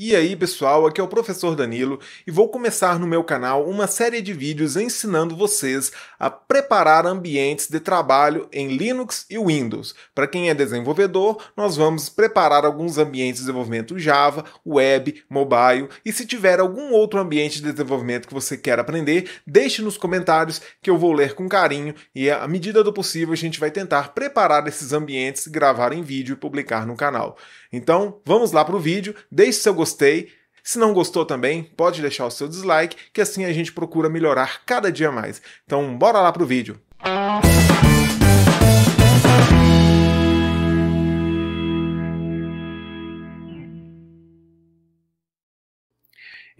E aí pessoal, aqui é o professor Danilo e vou começar no meu canal uma série de vídeos ensinando vocês a preparar ambientes de trabalho em Linux e Windows. Para quem é desenvolvedor, nós vamos preparar alguns ambientes de desenvolvimento Java, web, mobile e se tiver algum outro ambiente de desenvolvimento que você quer aprender, deixe nos comentários que eu vou ler com carinho e à medida do possível a gente vai tentar preparar esses ambientes, gravar em vídeo e publicar no canal. Então, vamos lá para o vídeo, deixe seu gostei. Se não gostou também, pode deixar o seu dislike, que assim a gente procura melhorar cada dia mais. Então, bora lá para o vídeo. Música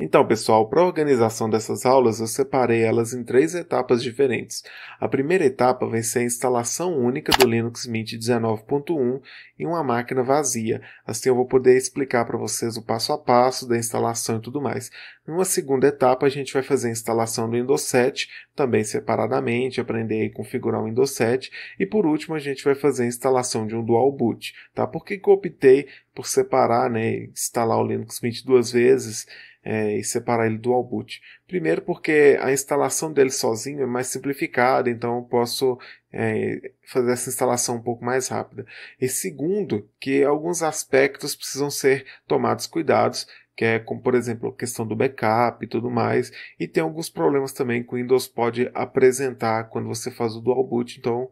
Então, pessoal, para a organização dessas aulas, eu separei elas em três etapas diferentes. A primeira etapa vai ser a instalação única do Linux Mint 19.1 em uma máquina vazia. Assim eu vou poder explicar para vocês o passo a passo da instalação e tudo mais. Numa segunda etapa, a gente vai fazer a instalação do Windows 7, também separadamente, aprender a configurar o Windows 7. E por último, a gente vai fazer a instalação de um dual boot. Tá? Por que, que eu optei por separar, né, instalar o Linux Mint duas vezes é, e separar ele do boot. Primeiro porque a instalação dele sozinho é mais simplificada, então eu posso é, fazer essa instalação um pouco mais rápida. E segundo, que alguns aspectos precisam ser tomados cuidados, que é como, por exemplo, a questão do backup e tudo mais, e tem alguns problemas também que o Windows pode apresentar quando você faz o dual boot, então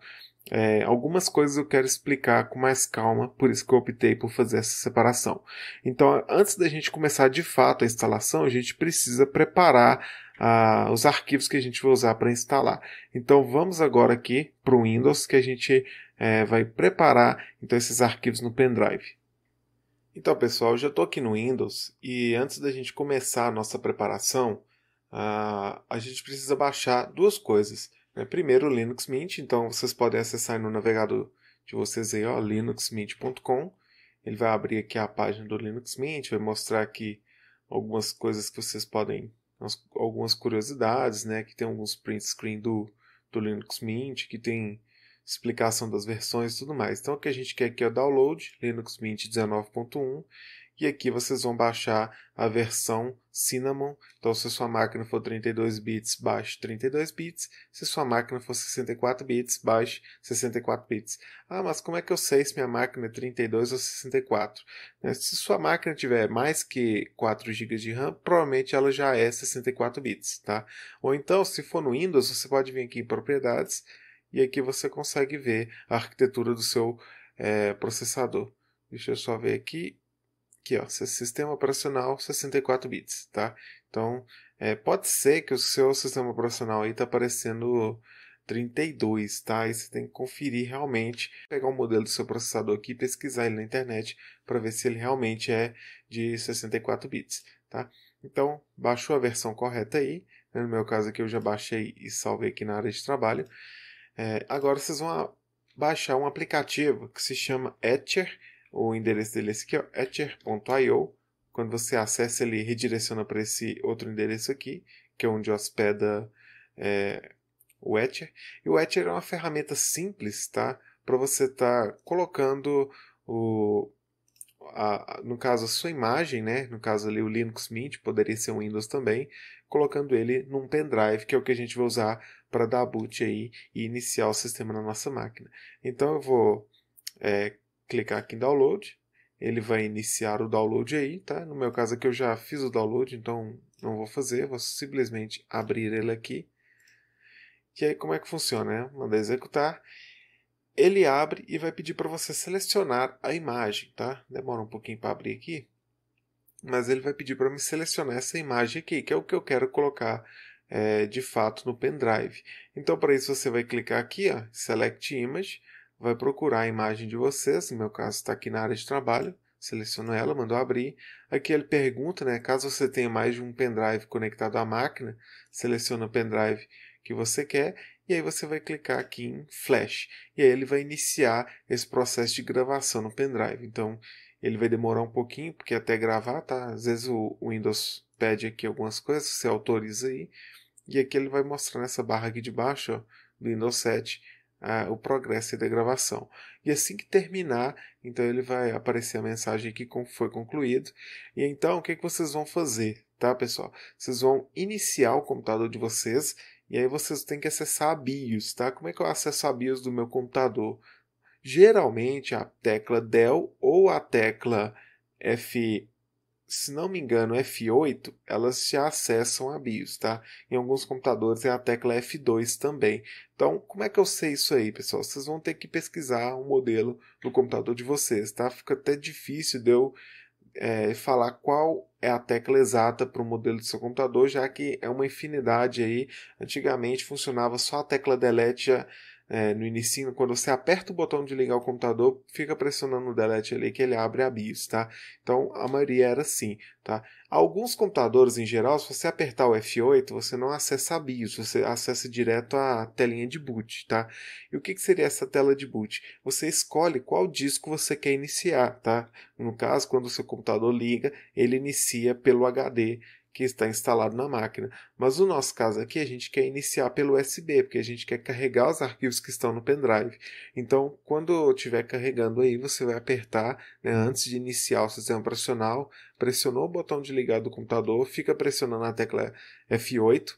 é, algumas coisas eu quero explicar com mais calma, por isso que eu optei por fazer essa separação. Então, antes da gente começar de fato a instalação, a gente precisa preparar ah, os arquivos que a gente vai usar para instalar. Então, vamos agora aqui para o Windows que a gente é, vai preparar então, esses arquivos no pendrive. Então, pessoal, eu já estou aqui no Windows e antes da gente começar a nossa preparação, ah, a gente precisa baixar duas coisas. É, primeiro, Linux Mint, então vocês podem acessar no navegador de vocês aí, ó, linuxmint.com. Ele vai abrir aqui a página do Linux Mint, vai mostrar aqui algumas coisas que vocês podem, algumas curiosidades, né? Que tem alguns print screen do, do Linux Mint, que tem explicação das versões e tudo mais. Então, o que a gente quer aqui é o download, Linux Mint 19.1, e aqui vocês vão baixar a versão Cinnamon. Então, se sua máquina for 32 bits, baixe 32 bits. Se sua máquina for 64 bits, baixe 64 bits. Ah, mas como é que eu sei se minha máquina é 32 ou 64? Né, se sua máquina tiver mais que 4 GB de RAM, provavelmente ela já é 64 bits, tá? Ou então, se for no Windows, você pode vir aqui em propriedades e aqui você consegue ver a arquitetura do seu é, processador. Deixa eu só ver aqui. Aqui, ó, sistema operacional 64 bits, tá? Então, é, pode ser que o seu sistema operacional aí tá aparecendo 32, tá? E você tem que conferir realmente, pegar o modelo do seu processador aqui, pesquisar ele na internet para ver se ele realmente é de 64 bits, tá? Então, baixou a versão correta aí. Né? No meu caso aqui, eu já baixei e salvei aqui na área de trabalho. É, agora vocês vão baixar um aplicativo que se chama Etcher o endereço dele é esse aqui, etcher.io. Quando você acessa, ele redireciona para esse outro endereço aqui, que é onde hospeda é, o Etcher. E o Etcher é uma ferramenta simples, tá? Para você estar tá colocando o, a, no caso, a sua imagem, né? No caso ali o Linux Mint, poderia ser um Windows também, colocando ele num pendrive, que é o que a gente vai usar para dar boot aí e iniciar o sistema na nossa máquina. Então eu vou é, clicar aqui em download, ele vai iniciar o download aí, tá? No meu caso aqui eu já fiz o download, então não vou fazer, vou simplesmente abrir ele aqui. E aí como é que funciona, né? mandar executar, ele abre e vai pedir para você selecionar a imagem, tá? Demora um pouquinho para abrir aqui, mas ele vai pedir para me selecionar essa imagem aqui, que é o que eu quero colocar é, de fato no pendrive. Então para isso você vai clicar aqui, ó, Select Image, vai procurar a imagem de vocês, no meu caso está aqui na área de trabalho, seleciono ela, mando abrir. Aqui ele pergunta, né, caso você tenha mais de um pendrive conectado à máquina, seleciona o pendrive que você quer e aí você vai clicar aqui em flash e aí ele vai iniciar esse processo de gravação no pendrive. Então ele vai demorar um pouquinho porque até gravar, tá? Às vezes o, Windows pede aqui algumas coisas, você autoriza aí e aqui ele vai mostrar nessa barra aqui de baixo ó, do Windows 7 o progresso da gravação. E assim que terminar, então ele vai aparecer a mensagem que foi concluído. E então, o que, que vocês vão fazer, tá, pessoal? Vocês vão iniciar o computador de vocês e aí vocês têm que acessar a BIOS, tá? Como é que eu acesso a BIOS do meu computador? Geralmente a tecla DEL ou a tecla F se não me engano, F8, elas já acessam a BIOS, tá? Em alguns computadores é a tecla F2 também. Então, como é que eu sei isso aí, pessoal? Vocês vão ter que pesquisar um modelo do computador de vocês, tá? Fica até difícil de eu é, falar qual é a tecla exata para o modelo do seu computador, já que é uma infinidade aí. Antigamente funcionava só a tecla delete, já é, no início, quando você aperta o botão de ligar o computador, fica pressionando o delete ali que ele abre a BIOS, tá? Então a maioria era assim, tá? Alguns computadores em geral, se você apertar o F8, você não acessa a BIOS, você acessa direto a telinha de boot, tá? E o que, que seria essa tela de boot? Você escolhe qual disco você quer iniciar, tá? No caso, quando o seu computador liga, ele inicia pelo HD que está instalado na máquina. Mas no nosso caso aqui, a gente quer iniciar pelo USB, porque a gente quer carregar os arquivos que estão no pendrive. Então, quando estiver carregando aí, você vai apertar, né, antes de iniciar o sistema operacional, pressionou o botão de ligar do computador, fica pressionando a tecla F8,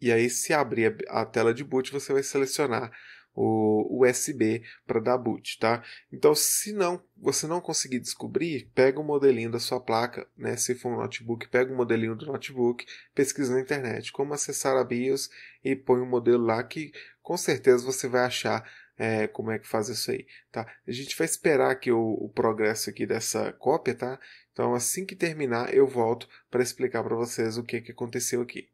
e aí, se abrir a tela de boot, você vai selecionar o USB para dar boot, tá? Então, se não você não conseguir descobrir, pega o um modelinho da sua placa, né? Se for um notebook, pega o um modelinho do notebook, pesquisa na internet como acessar a BIOS e põe um modelo lá que com certeza você vai achar é, como é que faz isso aí, tá? A gente vai esperar que o, o progresso aqui dessa cópia, tá? Então, assim que terminar, eu volto para explicar para vocês o que, que aconteceu aqui.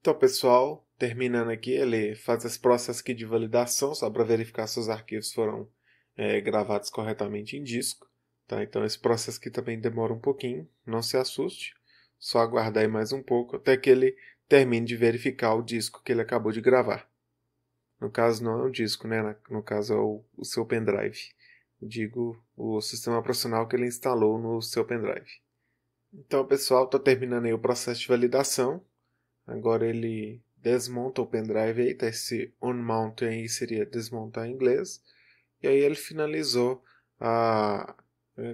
Então, pessoal, terminando aqui, ele faz esse processo aqui de validação, só para verificar se os arquivos foram é, gravados corretamente em disco. Tá? Então esse processo aqui também demora um pouquinho, não se assuste, só aguardar aí mais um pouco até que ele termine de verificar o disco que ele acabou de gravar. No caso não é um disco, né? no caso é o, o seu pendrive. Digo, o sistema profissional que ele instalou no seu pendrive. Então pessoal, estou terminando aí o processo de validação. Agora ele desmonta o pendrive aí, tá esse unmount aí seria desmontar em inglês. E aí ele finalizou a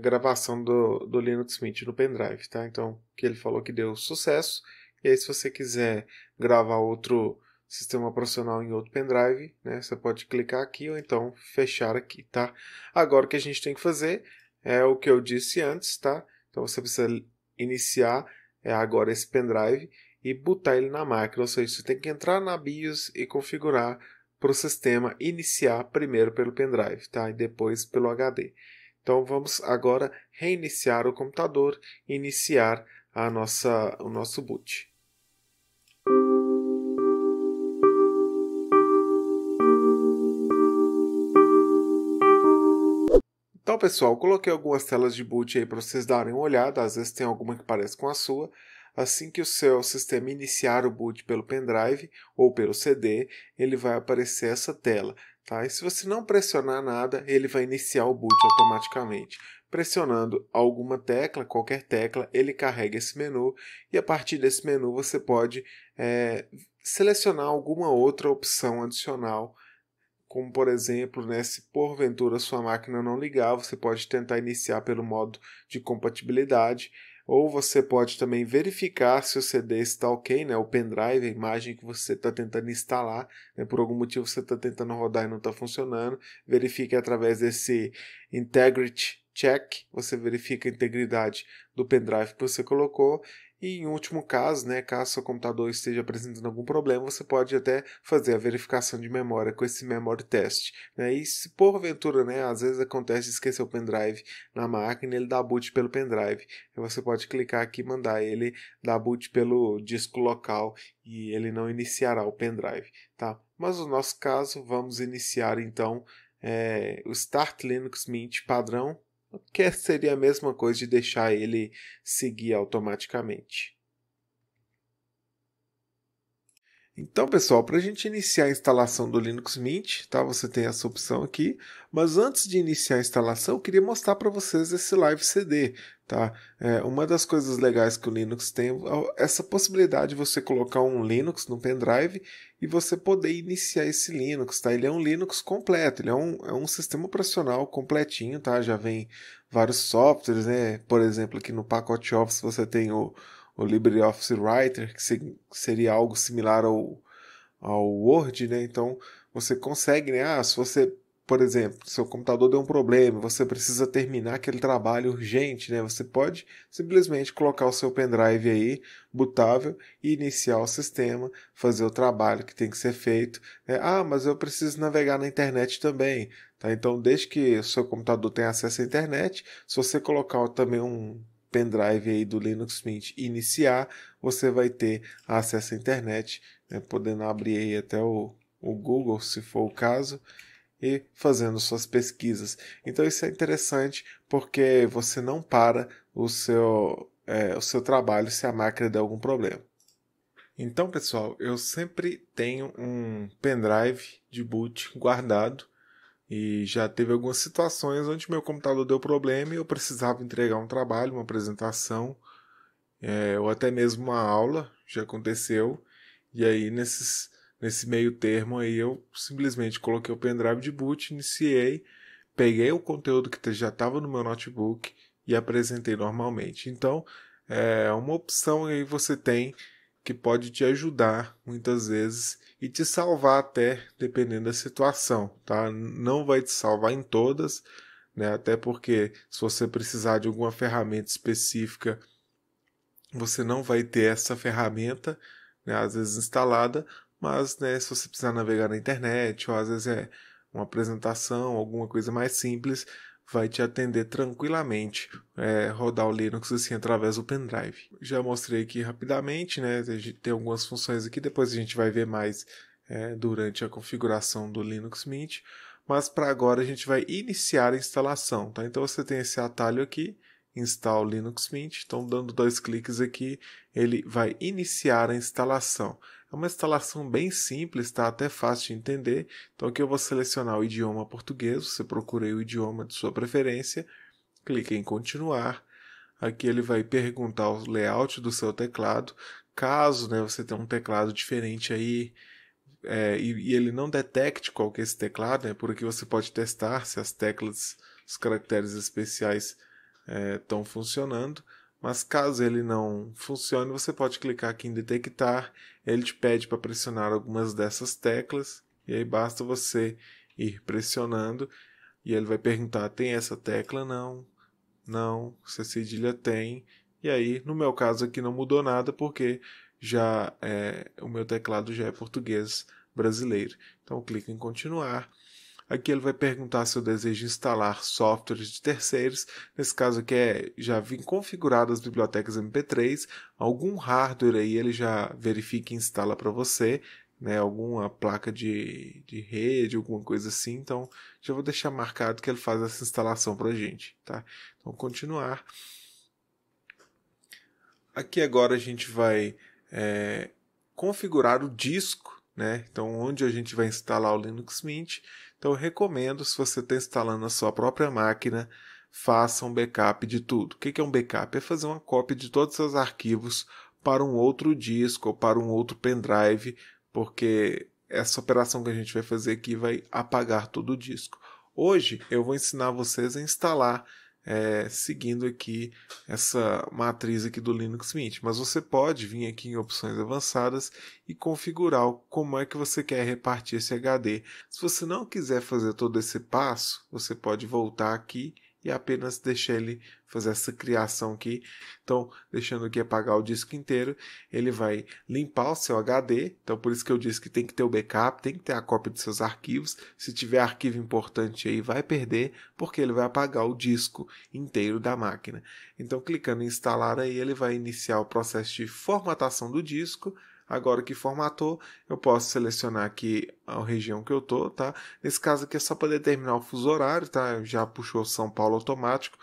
gravação do, do Linux Mint no pendrive, tá? Então, que ele falou que deu sucesso. E aí, se você quiser gravar outro sistema profissional em outro pendrive, né? Você pode clicar aqui ou então fechar aqui, tá? Agora o que a gente tem que fazer é o que eu disse antes, tá? Então você precisa iniciar é, agora esse pendrive e botar ele na máquina. Ou seja, você tem que entrar na BIOS e configurar para o sistema iniciar primeiro pelo pendrive, tá? E depois pelo HD. Então vamos agora reiniciar o computador, e iniciar a nossa, o nosso boot. Então, pessoal, coloquei algumas telas de boot aí para vocês darem uma olhada. Às vezes tem alguma que parece com a sua. Assim que o seu sistema iniciar o boot pelo pendrive ou pelo CD, ele vai aparecer essa tela. Tá? E se você não pressionar nada, ele vai iniciar o boot automaticamente. Pressionando alguma tecla, qualquer tecla, ele carrega esse menu e a partir desse menu você pode é, selecionar alguma outra opção adicional como por exemplo, né, se porventura sua máquina não ligar, você pode tentar iniciar pelo modo de compatibilidade ou você pode também verificar se o CD está ok, né? O pendrive, a imagem que você está tentando instalar, né? por algum motivo você está tentando rodar e não está funcionando. Verifique através desse integrity check, você verifica a integridade do pendrive que você colocou e em último caso, né, caso seu computador esteja apresentando algum problema, você pode até fazer a verificação de memória com esse memory test. Né? E se porventura, né, às vezes acontece de esquecer o pendrive na máquina, ele dá boot pelo pendrive. você pode clicar aqui e mandar ele dar boot pelo disco local e ele não iniciará o pendrive, tá? Mas no nosso caso, vamos iniciar então é, o Start Linux Mint padrão que é, seria a mesma coisa de deixar ele seguir automaticamente. Então, pessoal, para a gente iniciar a instalação do Linux Mint, tá? Você tem essa opção aqui, mas antes de iniciar a instalação, eu queria mostrar para vocês esse Live CD, Tá? É, uma das coisas legais que o Linux tem é essa possibilidade de você colocar um Linux no pendrive e você poder iniciar esse Linux. Tá? Ele é um Linux completo, ele é um, é um sistema operacional completinho, tá? já vem vários softwares, né? por exemplo, aqui no pacote Office você tem o, o LibreOffice Writer, que se, seria algo similar ao, ao Word, né? então você consegue, né? ah, se você por exemplo, seu computador deu um problema, você precisa terminar aquele trabalho urgente, né? Você pode simplesmente colocar o seu pendrive aí, bootável, e iniciar o sistema, fazer o trabalho que tem que ser feito. Né? Ah, mas eu preciso navegar na internet também. Tá? Então, desde que o seu computador tenha acesso à internet, se você colocar também um pendrive aí do Linux Mint e iniciar, você vai ter acesso à internet, né? podendo abrir aí até o, o Google, se for o caso e fazendo suas pesquisas. Então isso é interessante porque você não para o seu, é, o seu trabalho se a máquina der algum problema. Então, pessoal, eu sempre tenho um pendrive de boot guardado e já teve algumas situações onde meu computador deu problema e eu precisava entregar um trabalho, uma apresentação é, ou até mesmo uma aula, já aconteceu. E aí, nesses nesse meio termo aí eu simplesmente coloquei o pendrive de boot, iniciei, peguei o conteúdo que já estava no meu notebook e apresentei normalmente. Então, é uma opção aí você tem que pode te ajudar muitas vezes e te salvar até dependendo da situação, tá? Não vai te salvar em todas, né? Até porque se você precisar de alguma ferramenta específica, você não vai ter essa ferramenta, né? às vezes instalada, mas, né, se você precisar navegar na internet, ou às vezes é uma apresentação, alguma coisa mais simples, vai te atender tranquilamente é, rodar o Linux assim através do pendrive. Já mostrei aqui rapidamente, né? Tem algumas funções aqui, depois a gente vai ver mais é, durante a configuração do Linux Mint. Mas para agora a gente vai iniciar a instalação, tá? Então você tem esse atalho aqui, install Linux Mint. Então dando dois cliques aqui, ele vai iniciar a instalação. É uma instalação bem simples, está até fácil de entender. Então aqui eu vou selecionar o idioma português, você procura o idioma de sua preferência, clique em continuar. Aqui ele vai perguntar o layout do seu teclado. Caso né, você tenha um teclado diferente aí é, e, e, ele não detecte qual que é esse teclado, né, por aqui você pode testar se as teclas, os caracteres especiais estão é, funcionando mas caso ele não funcione, você pode clicar aqui em detectar, ele te pede para pressionar algumas dessas teclas, e aí basta você ir pressionando, e ele vai perguntar, tem essa tecla? Não, não, se a cedilha tem, e aí no meu caso aqui não mudou nada, porque já é, o meu teclado já é português brasileiro. Então clica em continuar, Aqui ele vai perguntar se eu desejo instalar softwares de terceiros, nesse caso aqui é, já vim configurado as bibliotecas MP3, algum hardware aí ele já verifica e instala para você, né, alguma placa de, de rede, alguma coisa assim, então já vou deixar marcado que ele faz essa instalação para gente, tá? Então, continuar. Aqui agora a gente vai é, configurar o disco, né? Então, onde a gente vai instalar o Linux Mint. Então eu recomendo, se você está instalando na sua própria máquina, faça um backup de tudo. O que é um backup? É fazer uma cópia de todos os seus arquivos para um outro disco ou para um outro pendrive, porque essa operação que a gente vai fazer aqui vai apagar todo o disco. Hoje eu vou ensinar vocês a instalar é, seguindo aqui essa matriz aqui do Linux Mint. Mas você pode vir aqui em opções avançadas e configurar como é que você quer repartir esse HD. Se você não quiser fazer todo esse passo, você pode voltar aqui e apenas deixei ele fazer essa criação aqui. Então, deixando aqui apagar o disco inteiro, ele vai limpar o seu HD. Então, por isso que eu disse que tem que ter o backup, tem que ter a cópia dos seus arquivos. Se tiver arquivo importante aí, vai perder, porque ele vai apagar o disco inteiro da máquina. Então, clicando em instalar aí, ele vai iniciar o processo de formatação do disco Agora que formatou, eu posso selecionar aqui a região que eu estou, tá? Nesse caso aqui é só para determinar o fuso horário, tá? Já puxou São Paulo automático.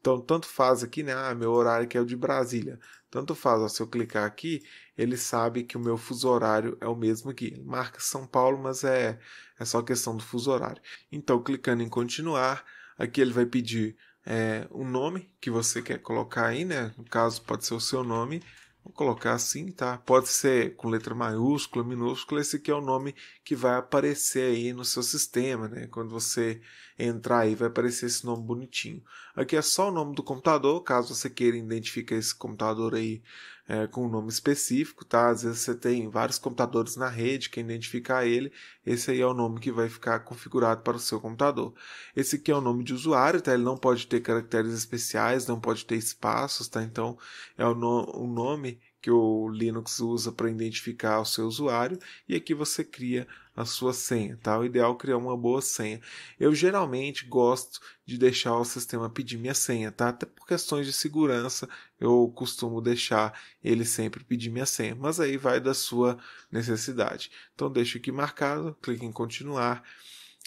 Então, tanto faz aqui, né? Ah, meu horário aqui é o de Brasília. Tanto faz, ó, se eu clicar aqui, ele sabe que o meu fuso horário é o mesmo aqui. Marca São Paulo, mas é, é só questão do fuso horário. Então, clicando em continuar, aqui ele vai pedir é, o nome que você quer colocar aí, né? No caso, pode ser o seu nome. Vou colocar assim, tá? Pode ser com letra maiúscula, minúscula, esse aqui é o nome que vai aparecer aí no seu sistema, né? Quando você entrar aí, vai aparecer esse nome bonitinho. Aqui é só o nome do computador, caso você queira identificar esse computador aí é, com um nome específico, tá? Às vezes você tem vários computadores na rede, quem identificar ele, esse aí é o nome que vai ficar configurado para o seu computador. Esse aqui é o nome de usuário, tá? Ele não pode ter caracteres especiais, não pode ter espaços, tá? Então é o, no o nome que o Linux usa para identificar o seu usuário e aqui você cria a sua senha, tá? O ideal é criar uma boa senha. Eu geralmente gosto de deixar o sistema pedir minha senha, tá? Até por questões de segurança, eu costumo deixar ele sempre pedir minha senha, mas aí vai da sua necessidade. Então deixo aqui marcado, clique em continuar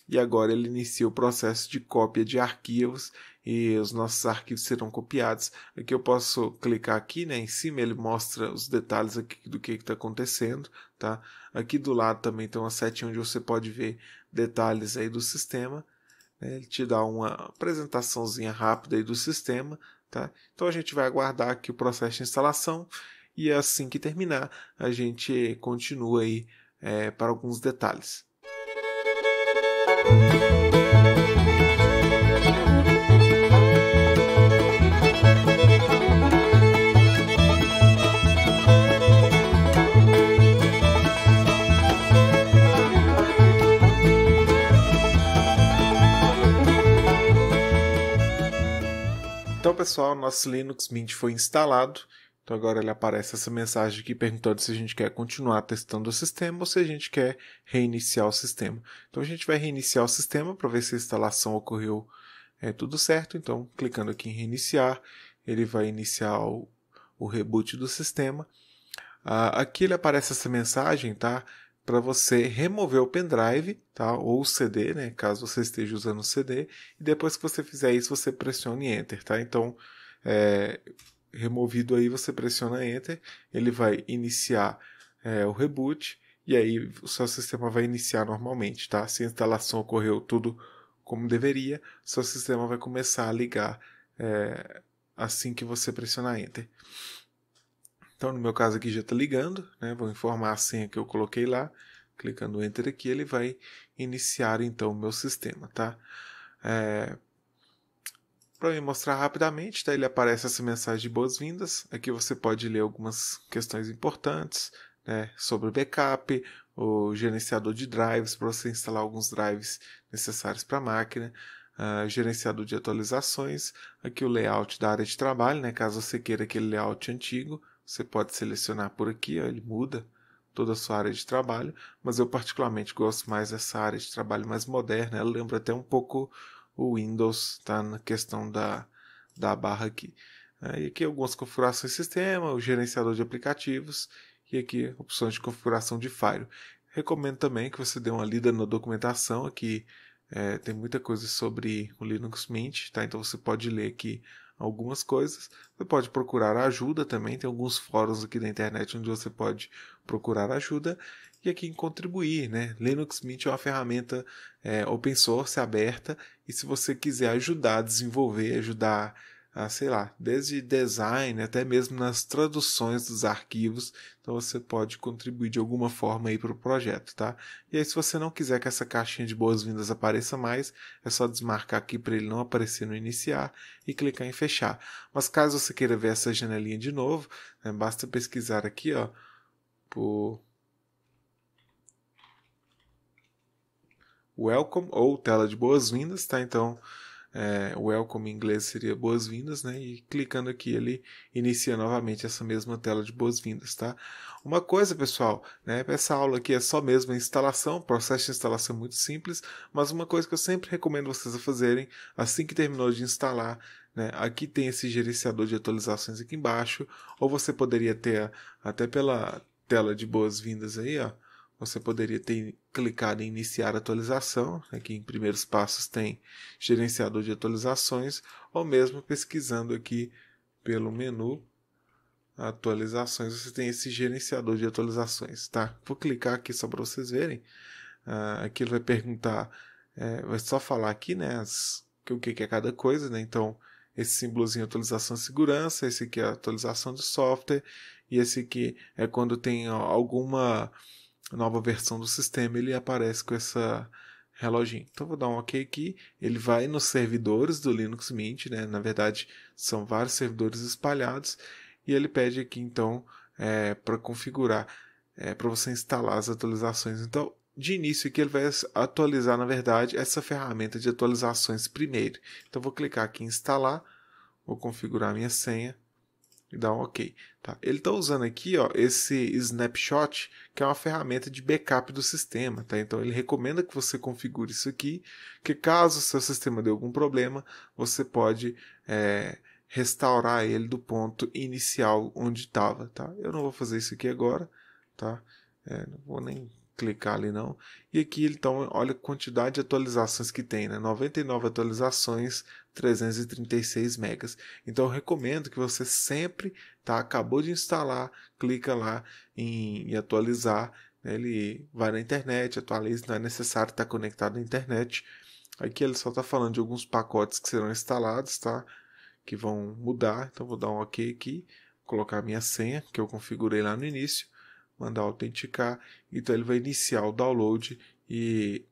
e agora ele inicia o processo de cópia de arquivos e os nossos arquivos serão copiados. Aqui eu posso clicar aqui, né, em cima ele mostra os detalhes aqui do que está acontecendo, tá? Aqui do lado também tem uma setinha onde você pode ver detalhes aí do sistema. Né? Ele te dá uma apresentaçãozinha rápida aí do sistema, tá? Então a gente vai aguardar aqui o processo de instalação e assim que terminar a gente continua aí é, para alguns detalhes. Então, pessoal, nosso Linux Mint foi instalado então agora ele aparece essa mensagem aqui perguntando se a gente quer continuar testando o sistema ou se a gente quer reiniciar o sistema. Então a gente vai reiniciar o sistema para ver se a instalação ocorreu é, tudo certo. Então clicando aqui em reiniciar, ele vai iniciar o, o reboot do sistema. Ah, aqui ele aparece essa mensagem, tá? Para você remover o pendrive, tá? Ou o CD, né? Caso você esteja usando o CD. E depois que você fizer isso, você pressione Enter, tá? Então é removido aí, você pressiona Enter, ele vai iniciar é, o reboot e aí o seu sistema vai iniciar normalmente, tá? Se a instalação ocorreu tudo como deveria, seu sistema vai começar a ligar é, assim que você pressionar Enter. Então, no meu caso aqui já está ligando, né? Vou informar a senha que eu coloquei lá. Clicando Enter aqui, ele vai iniciar então o meu sistema, tá? É, para me mostrar rapidamente, daí tá? ele aparece essa mensagem de boas-vindas. Aqui você pode ler algumas questões importantes né, sobre o backup, o gerenciador de drives, para você instalar alguns drives necessários para a máquina, uh, gerenciador de atualizações, aqui o layout da área de trabalho, né, caso você queira aquele layout antigo, você pode selecionar por aqui, ó, ele muda toda a sua área de trabalho, mas eu particularmente gosto mais dessa área de trabalho mais moderna, ela lembra até um pouco o Windows está na questão da, da barra aqui. É, e aqui algumas configurações de sistema, o gerenciador de aplicativos e aqui opções de configuração de Fire. Recomendo também que você dê uma lida na documentação, aqui é, tem muita coisa sobre o Linux Mint, tá? então você pode ler aqui algumas coisas. Você pode procurar ajuda também, tem alguns fóruns aqui da internet onde você pode procurar ajuda e aqui em contribuir, né? Linux Mint é uma ferramenta é, open source aberta e se você quiser ajudar a desenvolver, ajudar ah sei lá, desde design até mesmo nas traduções dos arquivos. Então você pode contribuir de alguma forma aí para o projeto, tá? E aí, se você não quiser que essa caixinha de boas-vindas apareça mais, é só desmarcar aqui para ele não aparecer no iniciar e clicar em fechar. Mas caso você queira ver essa janelinha de novo, né, basta pesquisar aqui, ó, por Welcome ou tela de boas-vindas, tá? Então é, welcome em inglês seria boas-vindas, né? E clicando aqui ele inicia novamente essa mesma tela de boas-vindas, tá? Uma coisa, pessoal, né? Essa aula aqui é só mesmo a instalação, processo de instalação é muito simples, mas uma coisa que eu sempre recomendo vocês a fazerem assim que terminou de instalar, né? Aqui tem esse gerenciador de atualizações aqui embaixo, ou você poderia ter até pela tela de boas-vindas aí, ó você poderia ter clicado em iniciar atualização, aqui né, em primeiros passos tem gerenciador de atualizações, ou mesmo pesquisando aqui pelo menu atualizações, você tem esse gerenciador de atualizações, tá? Vou clicar aqui só para vocês verem. Uh, aqui ele vai perguntar, é, vai só falar aqui, né, as, o que, que é cada coisa, né? Então, esse símbolozinho é atualização de segurança, esse aqui é atualização de software, e esse aqui é quando tem alguma nova versão do sistema, ele aparece com essa reloginho. Então vou dar um OK aqui. Ele vai nos servidores do Linux Mint, né? Na verdade, são vários servidores espalhados. E ele pede aqui, então, é, para configurar, é, para você instalar as atualizações. Então, de início aqui, ele vai atualizar, na verdade, essa ferramenta de atualizações primeiro. Então, vou clicar aqui em instalar. Vou configurar minha senha e dá um OK. Tá? Ele está usando aqui ó, esse snapshot, que é uma ferramenta de backup do sistema. Tá? Então ele recomenda que você configure isso aqui, que caso o seu sistema dê algum problema, você pode é, restaurar ele do ponto inicial onde estava. Tá? Eu não vou fazer isso aqui agora. Tá? É, não vou nem clicar ali não. E aqui ele então olha a quantidade de atualizações que tem, né? 99 atualizações, 336 megas. Então eu recomendo que você sempre, tá? Acabou de instalar, clica lá em, em atualizar. Né? Ele vai na internet, atualiza, não é necessário estar conectado à internet. Aqui ele só está falando de alguns pacotes que serão instalados, tá? Que vão mudar. Então vou dar um OK aqui, colocar minha senha que eu configurei lá no início mandar autenticar, então ele vai iniciar o download e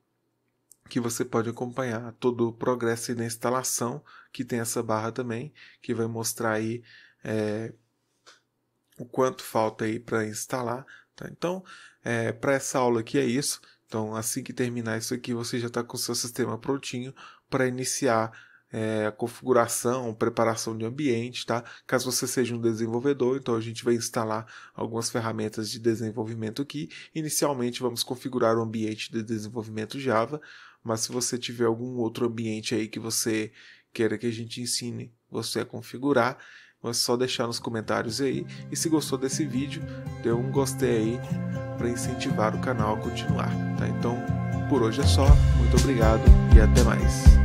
que você pode acompanhar todo o progresso na instalação, que tem essa barra também, que vai mostrar aí é, o quanto falta aí para instalar. Tá? Então, é, para essa aula aqui é isso. Então, assim que terminar isso aqui, você já está com o seu sistema prontinho para iniciar é, configuração, preparação de ambiente, tá? Caso você seja um desenvolvedor, então a gente vai instalar algumas ferramentas de desenvolvimento aqui. Inicialmente vamos configurar o ambiente de desenvolvimento Java, mas se você tiver algum outro ambiente aí que você queira que a gente ensine você a configurar, é só deixar nos comentários aí. E se gostou desse vídeo, dê um gostei aí para incentivar o canal a continuar, tá? Então, por hoje é só. Muito obrigado e até mais.